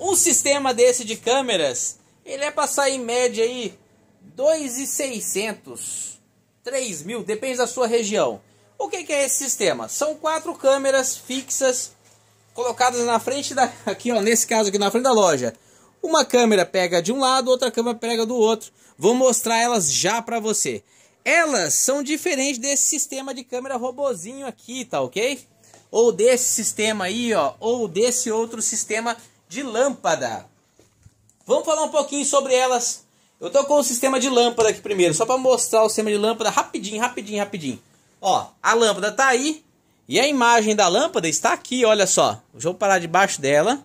Um sistema desse de câmeras, ele é passar em média aí 2,600, 3 mil, depende da sua região. O que, que, é esse sistema? São quatro câmeras fixas colocadas na frente da, aqui ó, nesse caso aqui na frente da loja. Uma câmera pega de um lado, outra câmera pega do outro. Vou mostrar elas já para você. Elas são diferentes desse sistema de câmera robozinho aqui, tá ok? Ou desse sistema aí, ó, ou desse outro sistema de lâmpada. Vamos falar um pouquinho sobre elas. Eu tô com o sistema de lâmpada aqui primeiro, só para mostrar o sistema de lâmpada rapidinho, rapidinho, rapidinho. Ó, a lâmpada tá aí e a imagem da lâmpada está aqui, olha só. Deixa eu parar debaixo dela.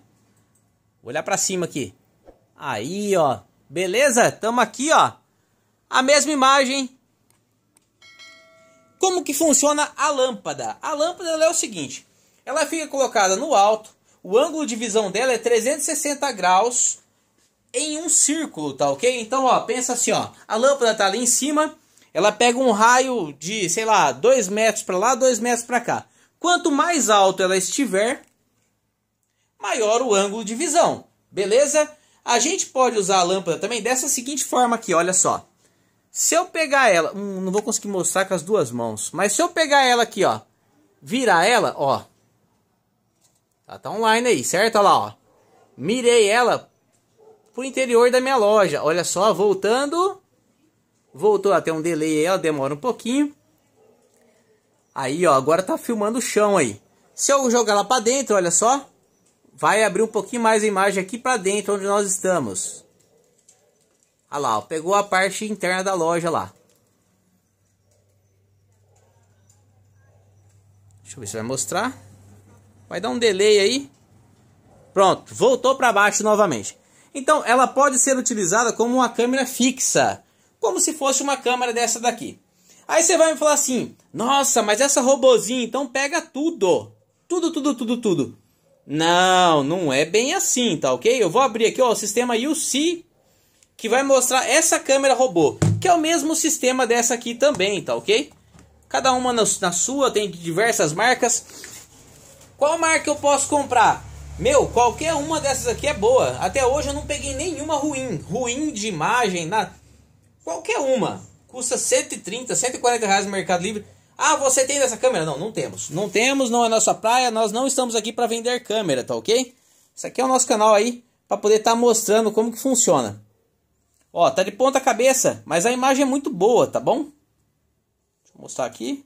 Vou olhar para cima aqui. Aí, ó. Beleza? Tamo aqui, ó. A mesma imagem. Como que funciona a lâmpada? A lâmpada é o seguinte, ela fica colocada no alto o ângulo de visão dela é 360 graus em um círculo, tá ok? Então, ó, pensa assim, ó. A lâmpada tá ali em cima, ela pega um raio de, sei lá, 2 metros para lá, 2 metros para cá. Quanto mais alto ela estiver, maior o ângulo de visão, beleza? A gente pode usar a lâmpada também dessa seguinte forma aqui, olha só. Se eu pegar ela, hum, não vou conseguir mostrar com as duas mãos, mas se eu pegar ela aqui, ó, virar ela, ó, ela tá online aí, certo? Olha lá, ó. Mirei ela pro interior da minha loja. Olha só, voltando. Voltou até um delay aí, ela demora um pouquinho. Aí, ó, agora tá filmando o chão aí. Se eu jogar ela para dentro, olha só. Vai abrir um pouquinho mais a imagem aqui para dentro, onde nós estamos. Olha lá, ó, pegou a parte interna da loja lá. Deixa eu ver se vai mostrar. Vai dar um delay aí. Pronto, voltou para baixo novamente. Então, ela pode ser utilizada como uma câmera fixa, como se fosse uma câmera dessa daqui. Aí você vai me falar assim: "Nossa, mas essa robozinha então pega tudo. Tudo, tudo, tudo, tudo." Não, não é bem assim, tá OK? Eu vou abrir aqui, ó, o sistema UC que vai mostrar essa câmera robô, que é o mesmo sistema dessa aqui também, tá OK? Cada uma na sua, tem diversas marcas. Qual marca eu posso comprar? Meu, qualquer uma dessas aqui é boa. Até hoje eu não peguei nenhuma ruim. Ruim de imagem, nada. Qualquer uma. Custa 130, 140 reais no Mercado Livre. Ah, você tem dessa câmera? Não, não temos. Não temos, não é nossa praia. Nós não estamos aqui para vender câmera, tá ok? Isso aqui é o nosso canal aí para poder estar tá mostrando como que funciona. Ó, tá de ponta cabeça, mas a imagem é muito boa, tá bom? Deixa eu mostrar aqui.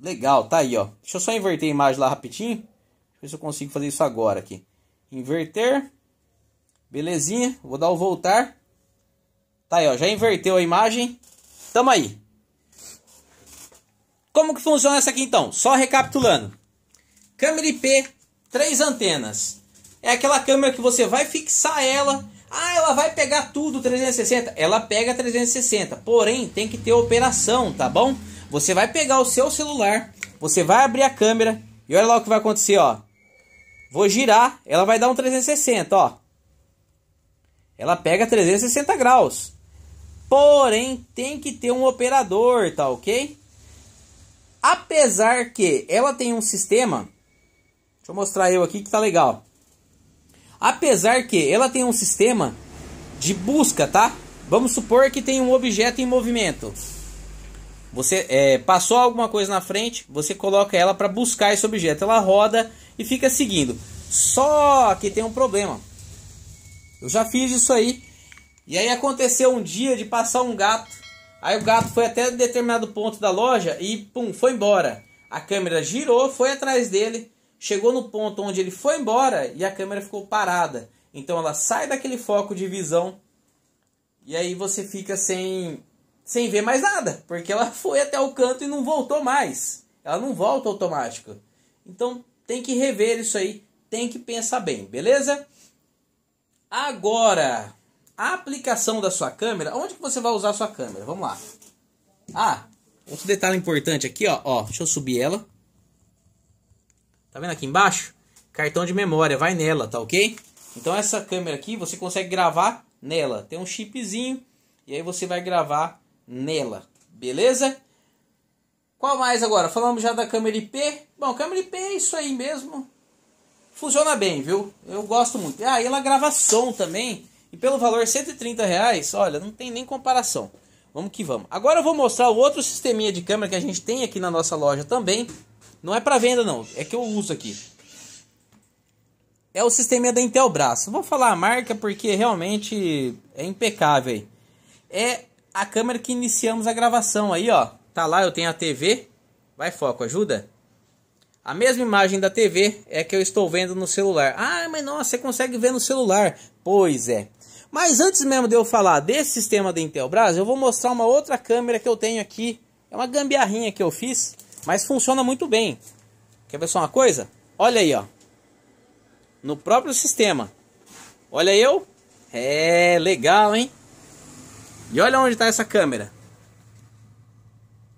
Legal, tá aí, ó. Deixa eu só inverter a imagem lá rapidinho. Deixa eu ver se eu consigo fazer isso agora aqui. Inverter. Belezinha. Vou dar o voltar. Tá aí, ó. Já inverteu a imagem. Tamo aí. Como que funciona essa aqui então? Só recapitulando. Câmera IP, três antenas. É aquela câmera que você vai fixar ela. Ah, ela vai pegar tudo 360. Ela pega 360, porém tem que ter operação, tá bom? Você vai pegar o seu celular, você vai abrir a câmera e olha lá o que vai acontecer, ó. Vou girar, ela vai dar um 360, ó. Ela pega 360 graus. Porém, tem que ter um operador, tá ok? Apesar que ela tem um sistema. Deixa eu mostrar eu aqui que tá legal. Apesar que ela tem um sistema de busca, tá? Vamos supor que tem um objeto em movimento. Você é, passou alguma coisa na frente, você coloca ela para buscar esse objeto. Ela roda e fica seguindo. Só que tem um problema. Eu já fiz isso aí. E aí aconteceu um dia de passar um gato. Aí o gato foi até determinado ponto da loja e pum, foi embora. A câmera girou, foi atrás dele, chegou no ponto onde ele foi embora e a câmera ficou parada. Então ela sai daquele foco de visão e aí você fica sem sem ver mais nada, porque ela foi até o canto e não voltou mais. Ela não volta automática. Então tem que rever isso aí, tem que pensar bem, beleza? Agora, a aplicação da sua câmera, onde que você vai usar a sua câmera? Vamos lá. Ah, outro detalhe importante aqui, ó, ó, deixa eu subir ela. Tá vendo aqui embaixo? Cartão de memória, vai nela, tá ok? Então essa câmera aqui, você consegue gravar nela. Tem um chipzinho e aí você vai gravar nela, beleza? Qual mais agora? Falamos já da câmera IP. Bom, câmera IP é isso aí mesmo. Funciona bem, viu? Eu gosto muito. Ah, e ela grava som também. E pelo valor 130 reais, olha, não tem nem comparação. Vamos que vamos. Agora eu vou mostrar o outro sisteminha de câmera que a gente tem aqui na nossa loja também. Não é para venda não, é que eu uso aqui. É o sisteminha da Intelbras. Vou falar a marca porque realmente é impecável É a câmera que iniciamos a gravação aí, ó. Tá lá, eu tenho a TV. Vai foco, ajuda. A mesma imagem da TV é que eu estou vendo no celular. Ah, mas nossa, você consegue ver no celular. Pois é. Mas antes mesmo de eu falar desse sistema da Intelbras, eu vou mostrar uma outra câmera que eu tenho aqui. É uma gambiarrinha que eu fiz, mas funciona muito bem. Quer ver só uma coisa? Olha aí, ó. No próprio sistema. Olha eu. É legal, hein? E olha onde está essa câmera.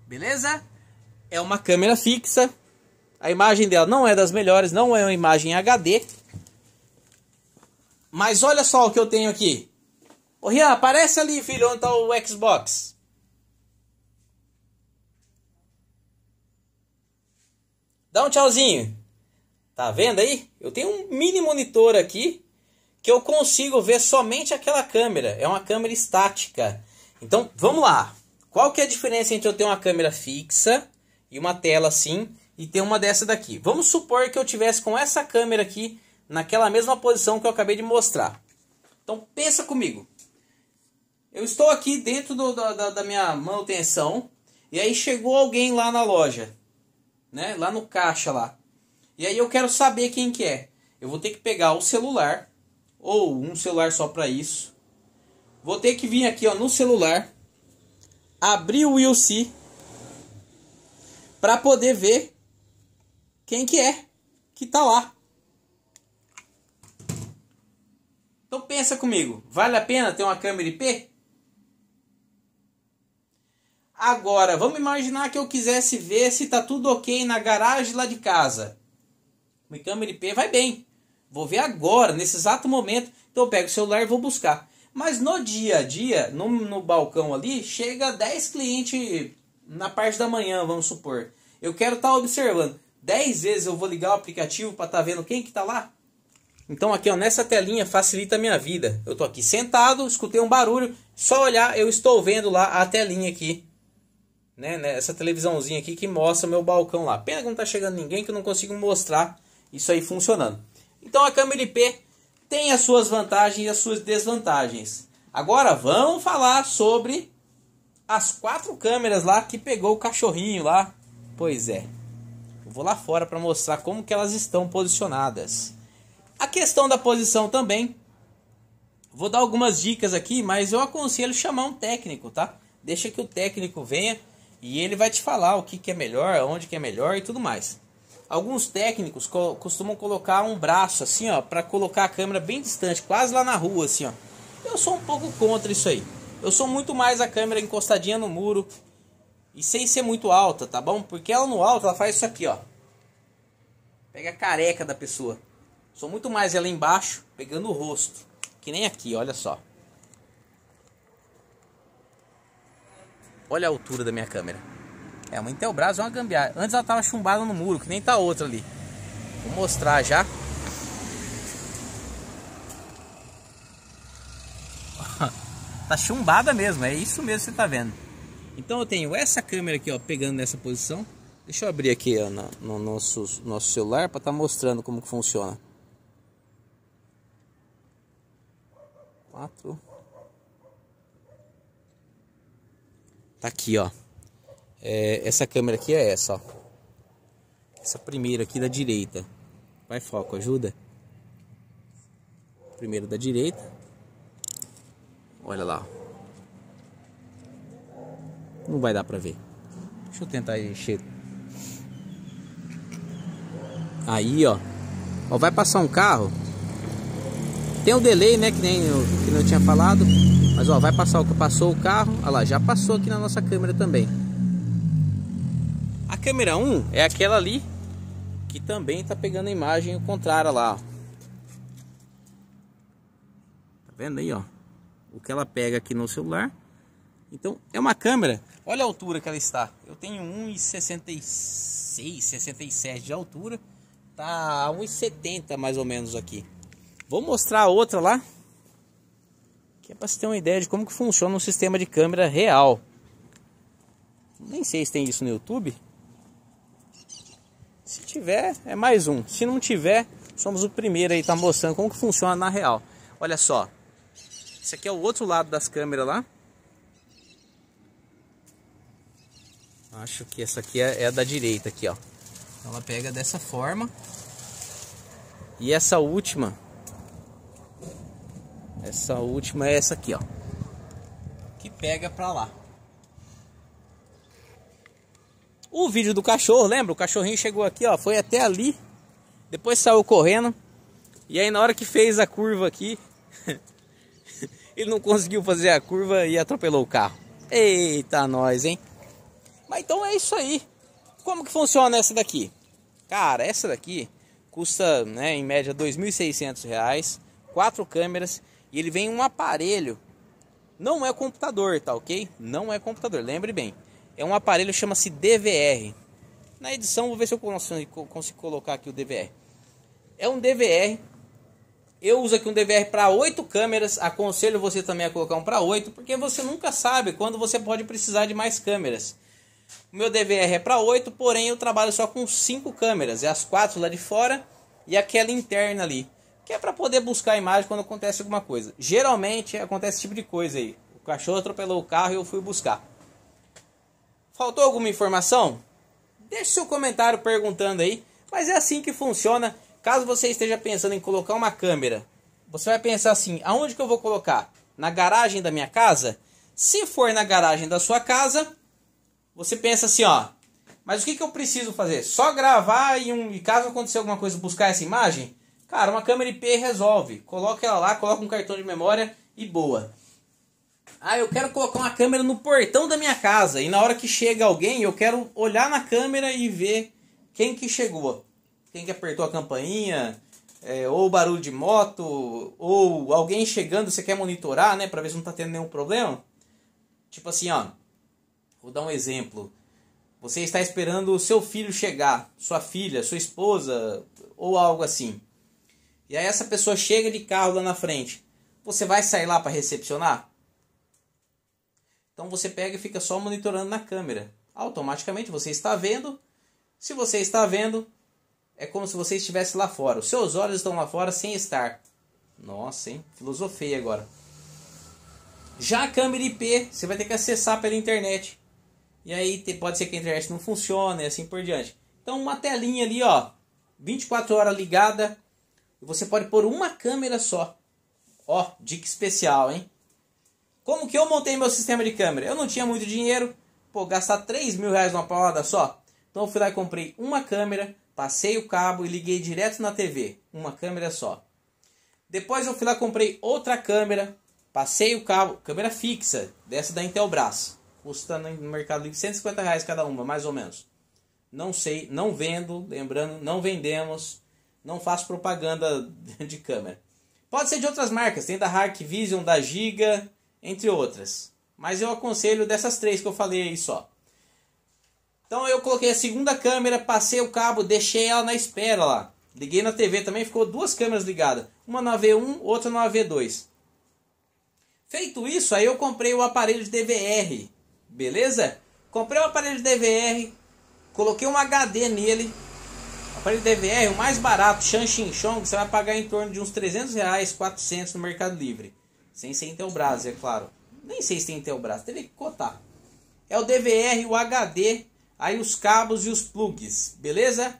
Beleza? É uma câmera fixa. A imagem dela não é das melhores, não é uma imagem HD. Mas olha só o que eu tenho aqui. Ô Rian, aparece ali, filho, onde está o Xbox. Dá um tchauzinho. Tá vendo aí? Eu tenho um mini monitor aqui que eu consigo ver somente aquela câmera. É uma câmera estática. Então, vamos lá. Qual que é a diferença entre eu ter uma câmera fixa e uma tela assim e ter uma dessa daqui? Vamos supor que eu tivesse com essa câmera aqui naquela mesma posição que eu acabei de mostrar. Então, pensa comigo. Eu estou aqui dentro do, da, da minha manutenção e aí chegou alguém lá na loja, né? Lá no caixa lá. E aí eu quero saber quem que é. Eu vou ter que pegar o celular ou um celular só para isso Vou ter que vir aqui ó, no celular, abrir o Wilson para poder ver quem que é que tá lá. Então pensa comigo, vale a pena ter uma câmera IP? Agora, vamos imaginar que eu quisesse ver se tá tudo ok na garagem lá de casa. Minha câmera IP vai bem. Vou ver agora, nesse exato momento. Então eu pego o celular e vou buscar. Mas no dia a dia, no, no balcão ali, chega 10 clientes na parte da manhã, vamos supor. Eu quero estar tá observando. 10 vezes eu vou ligar o aplicativo para estar tá vendo quem que está lá. Então aqui ó, nessa telinha facilita a minha vida. Eu estou aqui sentado, escutei um barulho, só olhar eu estou vendo lá a telinha aqui. Né, né essa televisãozinha aqui que mostra o meu balcão lá. Pena que não está chegando ninguém que eu não consigo mostrar isso aí funcionando. Então a câmera IP tem as suas vantagens e as suas desvantagens. Agora vamos falar sobre as quatro câmeras lá que pegou o cachorrinho lá. Pois é. Eu vou lá fora para mostrar como que elas estão posicionadas. A questão da posição também. Vou dar algumas dicas aqui, mas eu aconselho chamar um técnico, tá? Deixa que o técnico venha e ele vai te falar o que, que é melhor, onde que é melhor e tudo mais. Alguns técnicos co costumam colocar um braço assim, ó, para colocar a câmera bem distante, quase lá na rua, assim, ó. Eu sou um pouco contra isso aí. Eu sou muito mais a câmera encostadinha no muro e sem ser muito alta, tá bom? Porque ela no alto, ela faz isso aqui, ó. Pega a careca da pessoa. Sou muito mais ela embaixo, pegando o rosto, que nem aqui, olha só. Olha a altura da minha câmera. É, uma Intelbras é uma gambiarra. Antes ela tava chumbada no muro, que nem tá outra ali. Vou mostrar já. tá chumbada mesmo, é isso mesmo que você tá vendo. Então eu tenho essa câmera aqui, ó, pegando nessa posição. Deixa eu abrir aqui ó, no, no nosso, nosso celular para estar tá mostrando como que funciona. 4. Tá aqui, ó. É, essa câmera aqui é essa, ó. Essa primeira aqui da direita. Vai foco, ajuda. Primeiro da direita. Olha lá. Não vai dar pra ver. Deixa eu tentar encher. Aí, ó. ó vai passar um carro. Tem um delay, né? Que nem eu, que eu tinha falado. Mas, ó, vai passar o que passou o carro. Olha lá, já passou aqui na nossa câmera também câmera 1 é aquela ali que também tá pegando a imagem contrária lá, Tá vendo aí, ó? O que ela pega aqui no celular. Então, é uma câmera. Olha a altura que ela está. Eu tenho 1,66, 67 de altura. Tá 1,70 mais ou menos aqui. Vou mostrar a outra lá. Que é para você ter uma ideia de como que funciona um sistema de câmera real. Nem sei se tem isso no YouTube. Se tiver, é mais um. Se não tiver, somos o primeiro aí, tá mostrando como que funciona na real. Olha só. Esse aqui é o outro lado das câmeras lá. Acho que essa aqui é, é a da direita aqui, ó. Ela pega dessa forma. E essa última. Essa última é essa aqui, ó. Que pega pra lá. O vídeo do cachorro, lembra? O cachorrinho chegou aqui, ó, foi até ali, depois saiu correndo. E aí na hora que fez a curva aqui, ele não conseguiu fazer a curva e atropelou o carro. Eita, nós, hein? Mas então é isso aí. Como que funciona essa daqui? Cara, essa daqui custa, né, em média R$ 2.600, quatro câmeras e ele vem um aparelho. Não é computador, tá OK? Não é computador, lembre bem. É um aparelho chama-se DVR. Na edição vou ver se eu consigo, consigo colocar aqui o DVR. É um DVR. Eu uso aqui um DVR para 8 câmeras. Aconselho você também a colocar um para 8, porque você nunca sabe quando você pode precisar de mais câmeras. O meu DVR é para 8, porém eu trabalho só com 5 câmeras, é as 4 lá de fora e aquela interna ali, que é para poder buscar a imagem quando acontece alguma coisa. Geralmente acontece esse tipo de coisa aí. O cachorro atropelou o carro e eu fui buscar. Faltou alguma informação? Deixe seu comentário perguntando aí. Mas é assim que funciona. Caso você esteja pensando em colocar uma câmera, você vai pensar assim: aonde que eu vou colocar? Na garagem da minha casa? Se for na garagem da sua casa, você pensa assim: ó, mas o que, que eu preciso fazer? Só gravar e, um, e caso aconteça alguma coisa, buscar essa imagem? Cara, uma câmera IP resolve. Coloca ela lá, coloca um cartão de memória e boa. Ah, eu quero colocar uma câmera no portão da minha casa e na hora que chega alguém, eu quero olhar na câmera e ver quem que chegou. Quem que apertou a campainha, é, ou barulho de moto, ou alguém chegando, você quer monitorar, né, para ver se não tá tendo nenhum problema. Tipo assim, ó. Vou dar um exemplo. Você está esperando o seu filho chegar, sua filha, sua esposa, ou algo assim. E aí essa pessoa chega de carro lá na frente. Você vai sair lá para recepcionar? Então você pega e fica só monitorando na câmera. Automaticamente você está vendo. Se você está vendo, é como se você estivesse lá fora. Os seus olhos estão lá fora sem estar. Nossa, hein? Filosofei agora. Já a câmera IP, você vai ter que acessar pela internet. E aí pode ser que a internet não funcione e assim por diante. Então uma telinha ali, ó, 24 horas ligada. Você pode pôr uma câmera só. Ó, dica especial, hein? Como que eu montei meu sistema de câmera? Eu não tinha muito dinheiro, pô, gastar 3 mil reais numa parada só. Então eu fui lá e comprei uma câmera, passei o cabo e liguei direto na TV. Uma câmera só. Depois eu fui lá e comprei outra câmera, passei o cabo, câmera fixa, dessa da Intelbras. Custa no Mercado Livre 150 reais cada uma, mais ou menos. Não sei, não vendo, lembrando, não vendemos, não faço propaganda de câmera. Pode ser de outras marcas, tem da Hark Vision, da Giga, entre outras. Mas eu aconselho dessas três que eu falei aí só. Então eu coloquei a segunda câmera, passei o cabo, deixei ela na espera lá. Liguei na TV também, ficou duas câmeras ligadas. Uma na V 1 outra na V 2 Feito isso, aí eu comprei o aparelho de DVR. Beleza? Comprei o aparelho de DVR, coloquei um HD nele. aparelho de DVR, o mais barato, Shanshin Chong, você vai pagar em torno de uns 300 reais, 400 no Mercado Livre. Sem ser Intelbras, é claro. Nem sei se tem Intelbras, teve que cotar. É o DVR, o HD, aí os cabos e os plugs, beleza?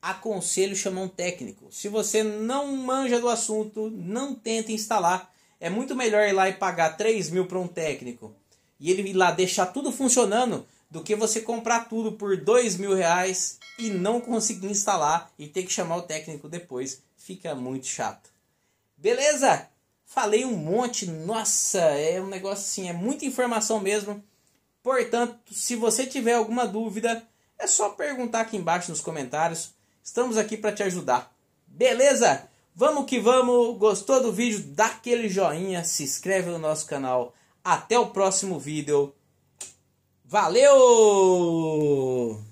Aconselho chamar um técnico. Se você não manja do assunto, não tenta instalar. É muito melhor ir lá e pagar 3 mil para um técnico e ele ir lá deixar tudo funcionando do que você comprar tudo por 2 mil reais e não conseguir instalar e ter que chamar o técnico depois. Fica muito chato. Beleza? Falei um monte, nossa, é um negócio assim, é muita informação mesmo. Portanto, se você tiver alguma dúvida, é só perguntar aqui embaixo nos comentários. Estamos aqui para te ajudar. Beleza? Vamos que vamos. Gostou do vídeo? Dá aquele joinha, se inscreve no nosso canal. Até o próximo vídeo. Valeu!